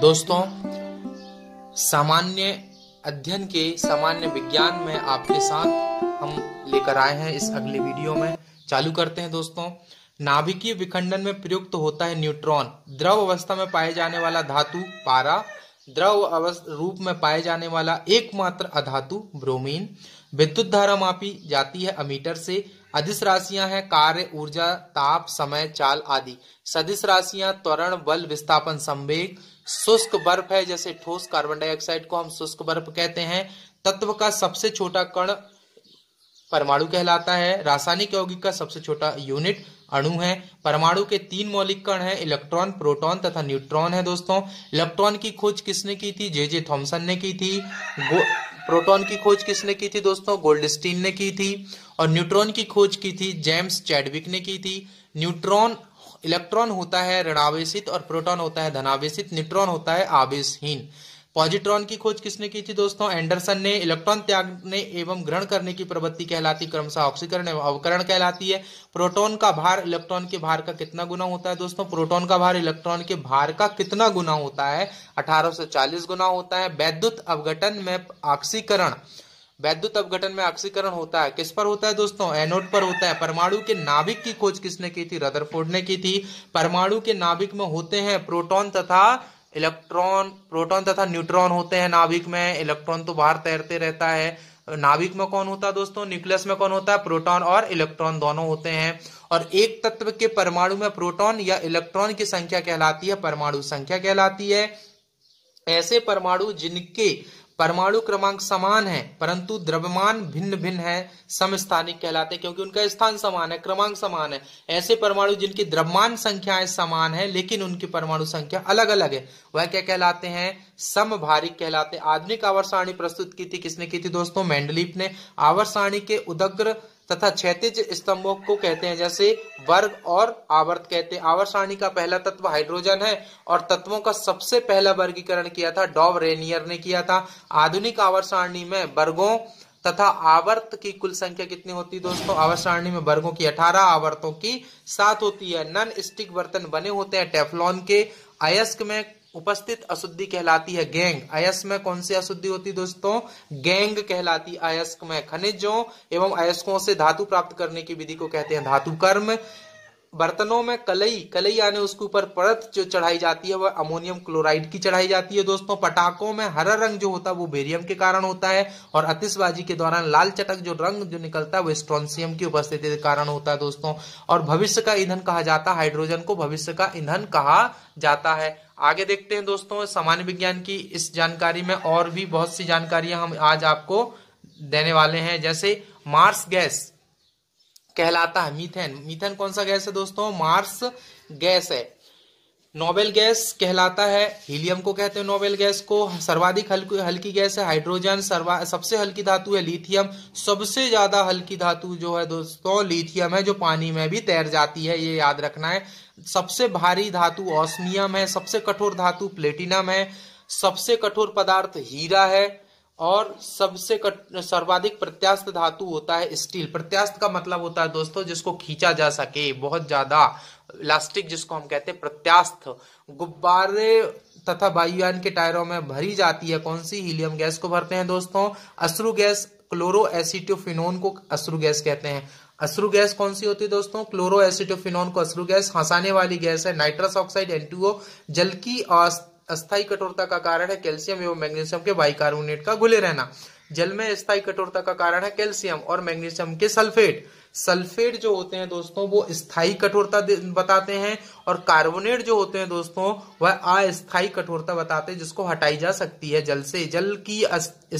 दोस्तों सामान्य अध्ययन के सामान्य विज्ञान में आपके साथ हम लेकर आए हैं इस अगले वीडियो में चालू करते हैं दोस्तों नाभिकीय विखंडन में प्रयुक्त तो होता है न्यूट्रॉन द्रव अवस्था में पाए जाने वाला धातु पारा द्रव अवस्था रूप में पाए जाने वाला एकमात्र अधातु ब्रोमीन विद्युत धारा मापी जाती है अमीटर से अधिस राशियां हैं कार्य ऊर्जा ताप समय चाल आदि सदिश राशियां त्वरण बल विस्थापन संवेग शुष्क बर्फ है जैसे ठोस कार्बन डाइऑक्साइड को हम शुष्क बर्फ कहते हैं तत्व का सबसे छोटा कण परमाणु कहलाता है रासायनिक यौगिक का सबसे छोटा यूनिट अणु है परमाणु के तीन मौलिक कण हैं इलेक्ट्रॉन प्रोटॉन तथा न्यूट्रॉन है दोस्तों इलेक्ट्रॉन की खोज किसने की थी जे जे थॉम्सन ने की थी प्रोटॉन की खोज किसने की थी दोस्तों गोल्डस्टीन ने की थी और न्यूट्रॉन की खोज की थी जेम्स चैडविक ने की थी न्यूट्रॉन इलेक्ट्रॉन होता है ऋणावेशित और प्रोटॉन होता है धनावेशित न्यूट्रॉन होता है आवेशहीन पॉजिट्रॉन की खोज किसने की थी दोस्तों एंडरसन ने इलेक्ट्रॉन त्यागने एवं ग्रहण करने की प्रवृत्ति कहलाती क्रमशः ऑक्सीकरण एवं अवकरण कहलाती है प्रोटॉन का भार इलेक्ट्रॉन के भार का कितना गुना होता है दोस्तों प्रोटॉन का भार इलेक्ट्रॉन के भार का कितना गुना होता है 1840 गुना होता है वैद्युत अवघटन में ऑक्सीकरण वैद्युत अपघटन में ऑक्सीकरण होता है किस पर होता है दोस्तों एनोड पर होता है परमाणु के नाभिक की खोज किसने की थी रदरफोर्ड ने की थी परमाणु के नाभिक में होते हैं प्रोटॉन तथा इलेक्ट्रॉन प्रोटॉन तथा न्यूट्रॉन होते हैं नाभिक में इलेक्ट्रॉन तो बाहर तैरते रहता है नाभिक में कौन होता है दोस्तों न्यूक्लियस में कौन होता है प्रोटॉन और इलेक्ट्रॉन दोनों होते हैं और एक तत्व के परमाणु में प्रोटॉन या इलेक्ट्रॉन की संख्या कहलाती है परमाणु संख्या कहलाती है ऐसे परमाणु जिनके परमाणु क्रमांक समान है परंतु द्रव्यमान भिन्न भिन्न है समस्थानिक कहलाते हैं क्योंकि उनका स्थान समान है क्रमांक समान है ऐसे परमाणु जिनकी द्रव्यमान संख्याएं समान है लेकिन उनकी परमाणु संख्या अलग अलग है वह क्या कहलाते हैं समभारिक कहलाते हैं आधुनिक आवर्त प्रस्तुत की थी किसने की थी दोस्तों मेंडलीप ने आवर्त के उदग्र तथा क्षैतिज स्तंभों को कहते हैं जैसे वर्ग और आवर्त कहते हैं आवर्त सारणी का पहला तत्व हाइड्रोजन है और तत्वों का सबसे पहला वर्गीकरण किया था डॉव रेनियर ने किया था आधुनिक आवर्त सारणी में वर्गों तथा आवर्त की कुल संख्या कितनी होती है दोस्तों आवर्त सारणी में वर्गों की 18 आवर्तों की सात होती है नन स्टिक बर्तन बने होते हैं टेफलॉन के अयस्क में उपस्थित अशुद्धि कहलाती है गैंग अयस्क में कौन सी अशुद्धि होती है दोस्तों गैंग कहलाती अयस्क में खनिजों एवं अयस्कों से धातु प्राप्त करने की विधि को कहते हैं धातु कर्म बर्तनों में कलई कलई यानी उसके ऊपर परत जो चढ़ाई जाती है वह अमोनियम क्लोराइड की चढ़ाई जाती है दोस्तों पटाखों में हरा रंग जो होता है वो बेरियम के कारण होता है और अतिशबाजी के दौरान लाल चटक जो रंग जो निकलता है वो स्ट्रॉन्सियम की उपस्थिति के कारण होता है दोस्तों और भविष्य का ईंधन कहा जाता है हाइड्रोजन को भविष्य का ईंधन कहा जाता है आगे देखते हैं दोस्तों सामान्य विज्ञान की इस जानकारी में और भी बहुत सी जानकारियां हम आज आपको देने वाले हैं जैसे मार्स गैस कहलाता है मीथेन मीथेन कौन सा गैस है दोस्तों मार्स गैस है नोबेल गैस कहलाता है हीलियम को कहते हैं नोबेल गैस को सर्वाधिक हल्की हल्की गैस है हाइड्रोजन सर्वा सबसे हल्की धातु है लिथियम सबसे ज्यादा हल्की धातु जो है दोस्तों लिथियम है जो पानी में भी तैर जाती है ये याद रखना है सबसे भारी धातु ऑस्मियम है सबसे कठोर धातु प्लेटिनम है सबसे कठोर पदार्थ हीरा है और सबसे सर्वाधिक प्रत्यास्थ धातु होता है स्टील प्रत्यास्थ का मतलब होता है दोस्तों जिसको खींचा जा सके बहुत ज्यादा इलास्टिक जिसको हम कहते हैं प्रत्यास्थ गुब्बारे तथा वायुयान के टायरों में भरी जाती है कौन सी हीलियम गैस को भरते हैं दोस्तों अश्रु गैस क्लोरो एसिटोफिनोन को अश्रु गैस कहते हैं अश्रु गैस कौन सी होती है दोस्तों क्लोरो एसिटोफिनोन को अश्रु गैस हंसाने वाली गैस है नाइट्रस ऑक्साइड एन जल की अस्थाई कठोरता का कारण है कैल्शियम एवं मैग्नीशियम के बाइकार्बोनेट का घुले रहना जल में अस्थायी कठोरता का कारण है कैल्शियम और मैग्नीशियम के सल्फेट सल्फेट जो होते हैं दोस्तों वो स्थायी कठोरता बताते हैं और कार्बोनेट जो होते हैं दोस्तों वह अस्थायी कठोरता बताते हैं जिसको हटाई जा सकती है जल से जल की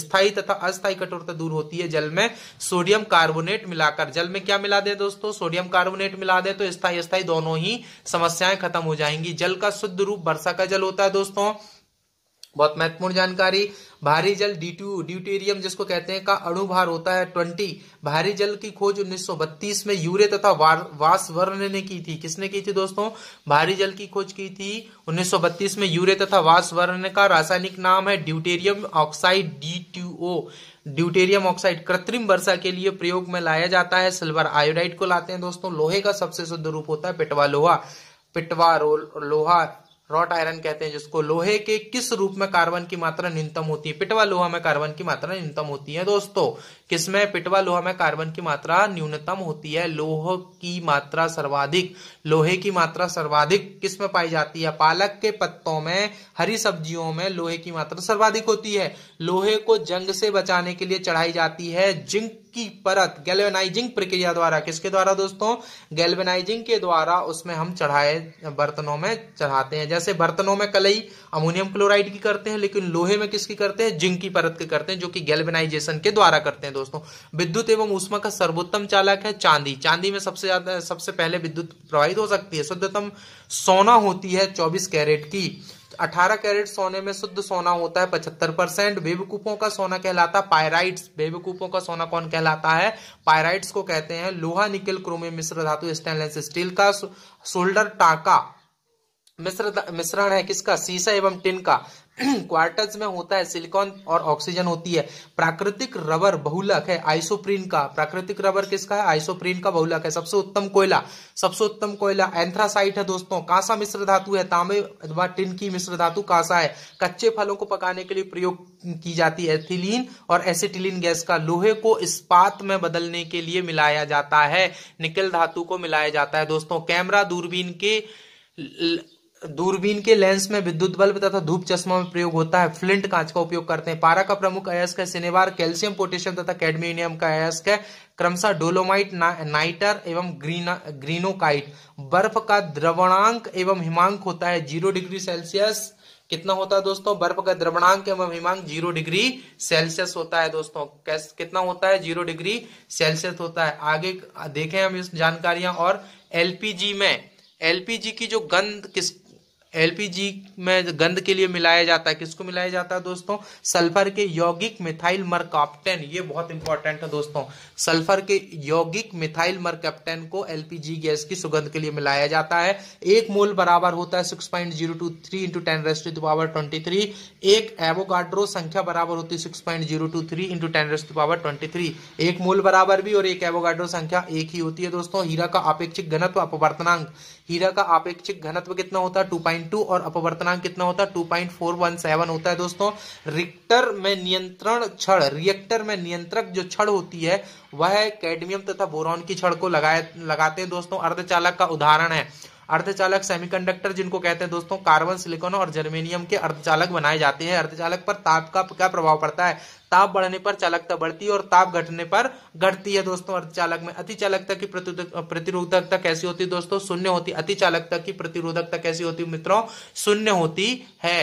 स्थायी तथा अस्थायी कठोरता दूर होती है जल में सोडियम कार्बोनेट मिलाकर जल में क्या मिला दे दोस्तों सोडियम कार्बोनेट मिला दे तो स्थायी अस्थायी दोनों ही समस्याएं खत्म हो जाएंगी जल का शुद्ध रूप वर्षा का जल होता है दोस्तों बहुत महत्वपूर्ण जानकारी भारी जल टू ड्यूटेरियम जिसको कहते हैं का अणुभार होता है ट्वेंटी भारी जल की खोज 1932 में यूरे तथा वर्ण ने की थी किसने की थी दोस्तों भारी जल की खोज की थी 1932 में यूरे तथा वासवर्ण का रासायनिक नाम है deuterium oxide D deuterium oxide कृत्रिम वर्षा के लिए प्रयोग में लाया जाता है सिल्वर आयोडाइड को लाते हैं दोस्तों लोहे का सबसे शुद्ध रूप होता है पिटवा लोहा पिटवा लोहा रॉट आयरन कहते हैं जिसको लोहे के किस रूप में कार्बन की मात्रा न्यूनतम होती है पिटवा लोहा में कार्बन की मात्रा न्यूनतम होती है दोस्तों किसमें पिटवा लोहा में कार्बन की मात्रा न्यूनतम होती है लोह की मात्रा सर्वाधिक लोहे की मात्रा सर्वाधिक किसमें पाई जाती है पालक के पत्तों में हरी सब्जियों में लोहे की मात्रा सर्वाधिक होती है लोहे को जंग से बचाने के लिए चढ़ाई जाती है जिंक की परत गैल्वेनाइजिंग प्रक्रिया द्वारा किसके द्वारा दोस्तों गैल्वेनाइजिंग के द्वारा उसमें हम चढ़ाए बर्तनों में चढ़ाते हैं जैसे बर्तनों में कलई अमोनियम क्लोराइड की करते हैं लेकिन लोहे में किसकी करते हैं जिंक की परत की करते हैं जो कि गैल्वेनाइजेशन के द्वारा करते हैं दोस्तों विद्युत एवं उष्मा का सर्वोत्तम चालक है चांदी चांदी में सबसे ज्यादा सबसे पहले विद्युत प्रवाहित हो सकती है शुद्धतम सोना होती है चौबीस कैरेट की 18 कैरेट सोने में शुद्ध सोना होता है 75 परसेंट बेबकूपों का सोना कहलाता है पायराइट्स बेबकूपों का सोना कौन कहलाता है पायराइट्स को कहते हैं लोहा निकल क्रोमियम मिश्र धातु स्टेनलेस स्टील का शोल्डर टाका मिश्र मिश्रण है किसका सीसा एवं टिन का क्वार्टज में होता है सिलिकॉन और ऑक्सीजन होती है प्राकृतिक रबर बहुलक है आइसोप्रीन का प्राकृतिक रबर किसका है आइसोप्रीन का बहुलक है सबसे उत्तम कोयला सबसे उत्तम कोयला एंथ्रासाइट है दोस्तों कांसा मिश्र धातु है तांबे अथवा टिन की मिश्र धातु कांसा है कच्चे फलों को पकाने के लिए प्रयोग की जाती है एथिलीन और एसिटिलीन गैस का लोहे को इस्पात में बदलने के लिए मिलाया जाता है निकल धातु को मिलाया जाता है दोस्तों कैमरा दूरबीन के दूरबीन के लेंस में विद्युत बल्ब तथा धूप चश्मा में प्रयोग होता है फ्लिंट कांच का उपयोग करते हैं पारा का प्रमुख अयस्क है सिनेवार कैल्शियम पोटेशियम तथा कैडमियम का अयस्क है क्रमशः डोलोमाइट ना, नाइटर एवं ग्रीना ग्रीनोकाइट बर्फ का द्रवणांक एवं हिमांक होता है जीरो डिग्री सेल्सियस कितना होता है दोस्तों बर्फ का द्रवणांक एवं हिमांक जीरो डिग्री सेल्सियस होता है दोस्तों कितना होता है जीरो डिग्री सेल्सियस होता है आगे देखें हम इस जानकारियां और एलपीजी में एलपीजी की जो गंध किस एलपीजी में गंध के लिए मिलाया जाता है किसको मिलाया जाता है दोस्तों सल्फर के यौगिक मिथाइल मरकाप्टेन ये बहुत इंपॉर्टेंट है दोस्तों सल्फर के यौगिक मिथाइल मरकाप्टेन को एलपीजी गैस की सुगंध के लिए मिलाया जाता है एक मोल बराबर होता है six point zero two three into ten raised power twenty three एक एवोगाड्रो संख्या बराबर होती है six point zero two three into ten raised power twenty three एक मोल बराबर भी और एक एवोगाड्रो संख्या एक ही होती है दोस्तों हीरा का अपेक्षित घनत्व अपवर्तनांक हीरा का अपेक्षित घनत्व कितना होता है टू पॉइंट 2.2 और अपवर्तनांक कितना होता है 2.417 होता है दोस्तों रिक्टर में नियंत्रण छड़ रिएक्टर में नियंत्रक जो छड़ होती है वह कैडमियम तथा बोरॉन की छड़ को लगाए लगाते हैं दोस्तों अर्धचालक का उदाहरण है अर्धचालक सेमीकंडक्टर जिनको कहते हैं दोस्तों कार्बन सिलिकॉन और जर्मेनियम के अर्धचालक बनाए जाते हैं अर्धचालक पर ताप का क्या प्रभाव पड़ता है ताप बढ़ने पर चालकता बढ़ती है और ताप घटने पर घटती है दोस्तों अर्धचालक में अति चालकता की प्रतिरोधकता कैसी होती है दोस्तों शून्य होती अति चालकता की प्रतिरोधकता कैसी होती मित्रों शून्य होती है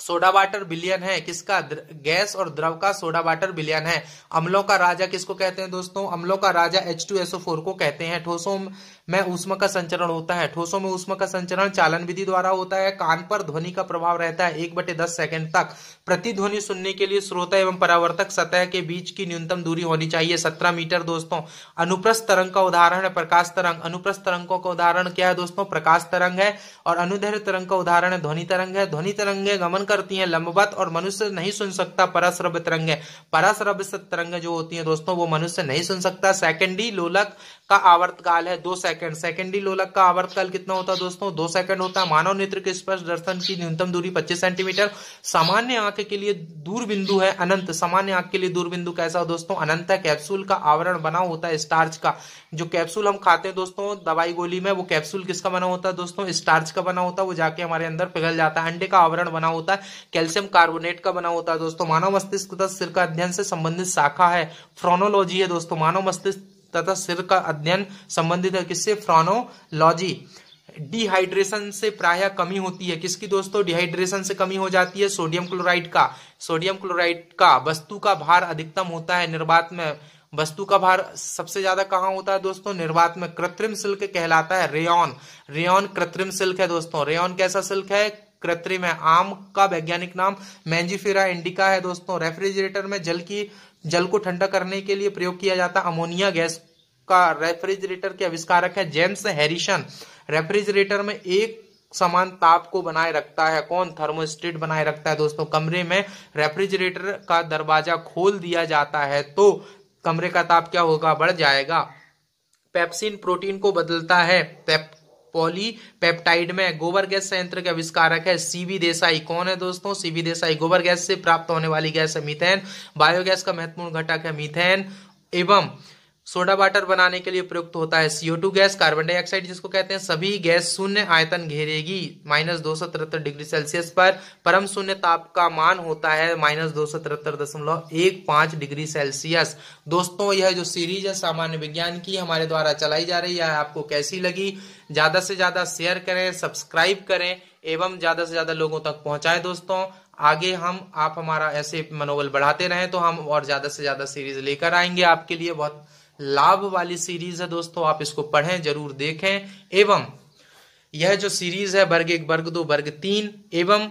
सोडा वाटर बिलियन है किसका गैस और द्रव का सोडा वाटर बिलियन है अम्लों का राजा किसको कहते हैं दोस्तों अम्लों का राजा H2SO4 को कहते हैं ठोसों में ऊष्मा का संचरण होता है ठोसों में उष्म का संचरण चालन विधि द्वारा होता है कान पर ध्वनि का प्रभाव रहता है एक बटे दस सेकेंड तक प्रतिध्वनि सुनने के लिए श्रोता एवं परावर्तक सतह के बीच की न्यूनतम दूरी होनी चाहिए सत्रह मीटर दोस्तों अनुप्रस्थ तरंग का उदाहरण है प्रकाश तरंग अनुप्रस्थ तरंगों का उदाहरण क्या है दोस्तों प्रकाश तरंग है और अनुदैर्य तरंग का उदाहरण है ध्वनि तरंग है ध्वनि तरंगे गमन करती है लंबवत और मनुष्य नहीं सुन सकता पराश्रव्य तरंगे पराश्रव्य तरंग जो होती है दोस्तों वो मनुष्य नहीं सुन सकता सेकेंडी लोलक का आवर्तकाल है दो सेकंड सेकंड सेकेंडी लोलक का आवर्तकाल कितना होता है दोस्तों दो सेकंड होता है मानव नेत्र के स्पर्श दर्शन की न्यूनतम दूरी 25 सेंटीमीटर सामान्य आंख के लिए दूर बिंदु है अनंत सामान्य आंख के लिए दूर बिंदु कैसा हो दोस्तों अनंत है कैप्सूल का आवरण बना होता है स्टार्च का जो कैप्सूल हम खाते हैं दोस्तों दवाई गोली में वो कैप्सूल किसका बना होता है दोस्तों स्टार्च का बना होता है वो जाके हमारे अंदर पिघल जाता है अंडे का आवरण बना होता है कैल्शियम कार्बोनेट का बना होता है दोस्तों मानव मस्तिष्क तथा सिर का अध्ययन से संबंधित शाखा है फ्रोनोलॉजी है दोस्तों मानव मस्तिष्क तथा सिर का अध्ययन संबंधित है किससे फ्रोनोलॉजी डिहाइड्रेशन से प्रायः कमी होती है किसकी दोस्तों डिहाइड्रेशन से कमी हो जाती है सोडियम क्लोराइड का सोडियम क्लोराइड का वस्तु का भार अधिकतम होता है निर्वात में वस्तु का भार सबसे ज्यादा कहाँ होता है दोस्तों निर्वात में कृत्रिम सिल्क कहलाता है रेयन रेयन कृत्रिम सिल्क है दोस्तों रेयन कैसा सिल्क है कृत्रिम है आम का वैज्ञानिक नाम मैंजीफेरा इंडिका है दोस्तों रेफ्रिजरेटर में जल की जल को ठंडा करने के लिए प्रयोग किया जाता अमोनिया गैस का रेफ्रिजरेटर के आविष्कारक है जेम्स हैरिसन रेफ्रिजरेटर में एक समान ताप को बनाए रखता है कौन थर्मोस्टेट बनाए रखता है दोस्तों कमरे में रेफ्रिजरेटर का दरवाजा खोल दिया जाता है तो कमरे का ताप क्या होगा बढ़ जाएगा पेप्सिन प्रोटीन को बदलता है पेप पॉलीपेप्टाइड में गोबर गैस संयंत्र के आविष्कारक है सीवी देसाई कौन है दोस्तों सीवी देसाई गोबर गैस से प्राप्त होने वाली गैस है मीथेन बायोगैस का महत्वपूर्ण घटक है मीथेन एवं सोडा वाटर बनाने के लिए प्रयुक्त होता है CO two gas carbon dioxide जिसको कहते हैं सभी गैस शून्य आयतन घेरेगी माइनस दो सौ तिहत्तर डिग्री सेल्सियस पर परम शून्य ताप का मान होता है माइनस दो सौ तिहत्तर दशमलव एक पांच डिग्री सेल्सियस दोस्तों यह जो सीरीज है सामान्य विज्ञान की हमारे द्वारा चलाई जा रही है आपको कैसी लगी ज्यादा से ज्यादा शेयर करें सब्सक्राइब करें एवं ज्यादा से ज्यादा लोगों तक पहुंचाएं दोस्तों आगे हम आप हमारा ऐसे मनोबल बढ़ाते रहें तो हम और ज्यादा से ज्यादा सीरीज लेकर आएंगे आपके लिए बहुत लाभ वाली सीरीज है दोस्तों आप इसको पढ़ें जरूर देखें एवं यह जो सीरीज है वर्ग एक वर्ग दो वर्ग तीन एवं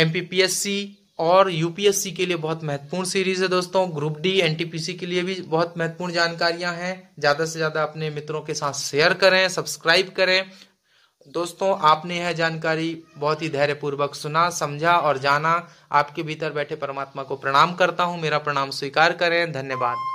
एमपीपीएससी और यूपीएससी के लिए बहुत महत्वपूर्ण सीरीज है दोस्तों ग्रुप डी एनटीपीसी के लिए भी बहुत महत्वपूर्ण जानकारियां हैं ज्यादा से ज्यादा अपने मित्रों के साथ शेयर करें सब्सक्राइब करें दोस्तों आपने यह जानकारी बहुत ही धैर्यपूर्वक सुना समझा और जाना आपके भीतर बैठे परमात्मा को प्रणाम करता हूँ मेरा प्रणाम स्वीकार करें धन्यवाद